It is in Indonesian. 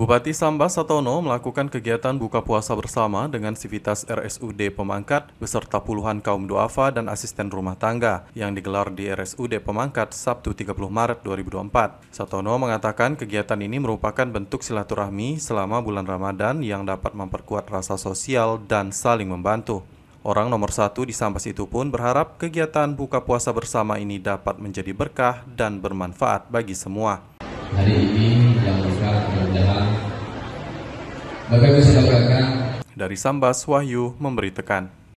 Bupati Sambas Satono melakukan kegiatan buka puasa bersama dengan Sivitas RSUD Pemangkat beserta puluhan kaum duafa dan asisten rumah tangga yang digelar di RSUD Pemangkat Sabtu 30 Maret 2024. Satono mengatakan kegiatan ini merupakan bentuk silaturahmi selama bulan Ramadan yang dapat memperkuat rasa sosial dan saling membantu. Orang nomor satu di Sambas itu pun berharap kegiatan buka puasa bersama ini dapat menjadi berkah dan bermanfaat bagi semua. Hari ini yang berkah dari Sambas Wahyu memberi tekan.